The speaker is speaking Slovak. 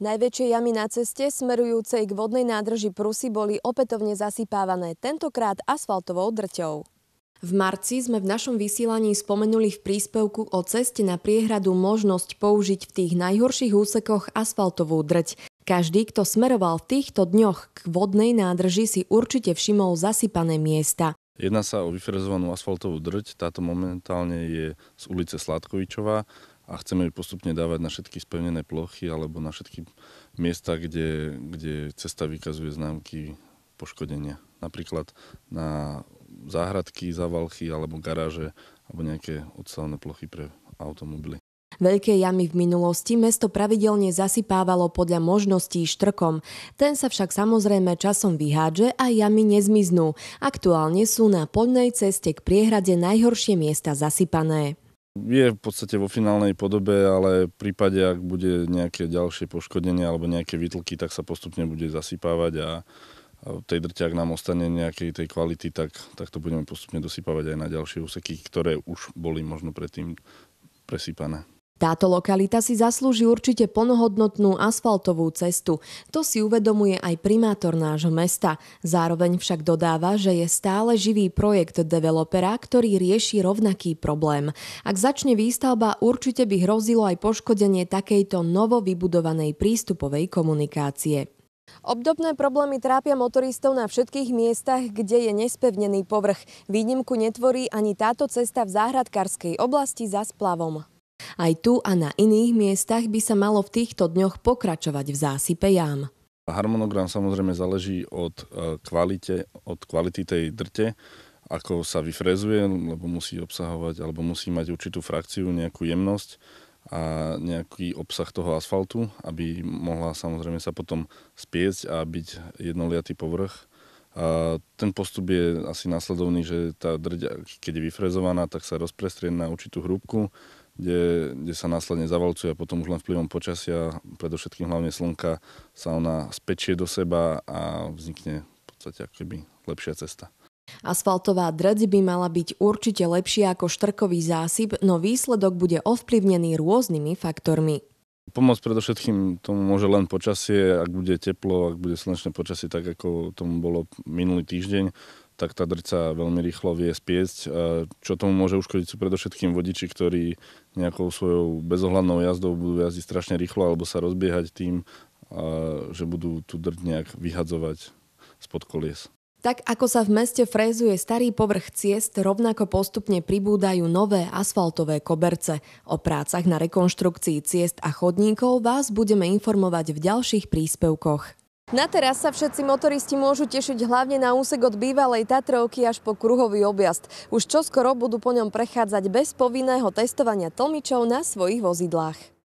Najväčšie jamy na ceste smerujúcej k vodnej nádrži Prusy boli opätovne zasypávané, tentokrát asfaltovou drťou. V marci sme v našom vysielaní spomenuli v príspevku o ceste na priehradu možnosť použiť v tých najhorších úsekoch asfaltovú drť. Každý, kto smeroval v týchto dňoch k vodnej nádrži, si určite všimol zasypané miesta. Jedná sa o vyferezovanú asfaltovú drť, táto momentálne je z ulice Sladkovičová a chceme ju postupne dávať na všetky spevnené plochy alebo na všetky miesta, kde, kde cesta vykazuje známky poškodenia. Napríklad na záhradky, zavalchy alebo garáže alebo nejaké odstavné plochy pre automobily. Veľké jamy v minulosti mesto pravidelne zasypávalo podľa možností štrkom. Ten sa však samozrejme časom vyhádže a jamy nezmiznú. Aktuálne sú na poľnej ceste k priehrade najhoršie miesta zasypané. Je v podstate vo finálnej podobe, ale v prípade, ak bude nejaké ďalšie poškodenie alebo nejaké výtlky, tak sa postupne bude zasypávať a tej drte, ak nám ostane nejakej tej kvality, tak, tak to budeme postupne dosypávať aj na ďalšie úseky, ktoré už boli možno predtým presypané. Táto lokalita si zaslúži určite plnohodnotnú asfaltovú cestu. To si uvedomuje aj primátor nášho mesta. Zároveň však dodáva, že je stále živý projekt developera, ktorý rieši rovnaký problém. Ak začne výstavba, určite by hrozilo aj poškodenie takejto novo vybudovanej prístupovej komunikácie. Obdobné problémy trápia motoristov na všetkých miestach, kde je nespevnený povrch. Výnimku netvorí ani táto cesta v záhradkárskej oblasti za splavom. Aj tu a na iných miestach by sa malo v týchto dňoch pokračovať v zásype jám. Harmonogram samozrejme záleží od e, kvalite, od kvality tej drte, ako sa vyfrezuje, lebo musí obsahovať alebo musí mať určitú frakciu, nejakú jemnosť a nejaký obsah toho asfaltu, aby mohla samozrejme sa potom spiecť a byť jednoliatý povrch. A ten postup je asi následovný, že tá drť, keď je vyfrezovaná, tak sa rozprestrie na určitú hrúbku kde, kde sa následne zavalcuje a potom už len vplyvom počasia, predovšetkým hlavne slnka, sa ona spečie do seba a vznikne v podstate akoby lepšia cesta. Asfaltová drť by mala byť určite lepšia ako štrkový zásyp, no výsledok bude ovplyvnený rôznymi faktormi. Pomoc predovšetkým tomu môže len počasie, ak bude teplo, ak bude slnečné počasie, tak ako tomu bolo minulý týždeň, tak tá drca sa veľmi rýchlo vie spiesť, Čo tomu môže uškodiť sú predovšetkým vodiči, ktorí nejakou svojou bezohľadnou jazdou budú jazdiť strašne rýchlo alebo sa rozbiehať tým, že budú tú drť nejak vyhadzovať spod kolies. Tak ako sa v meste frézuje starý povrch ciest, rovnako postupne pribúdajú nové asfaltové koberce. O prácach na rekonštrukcii ciest a chodníkov vás budeme informovať v ďalších príspevkoch. Na teraz sa všetci motoristi môžu tešiť hlavne na úsek od bývalej Tatrovky až po kruhový objazd. Už čoskoro budú po ňom prechádzať bez povinného testovania tlmičov na svojich vozidlách.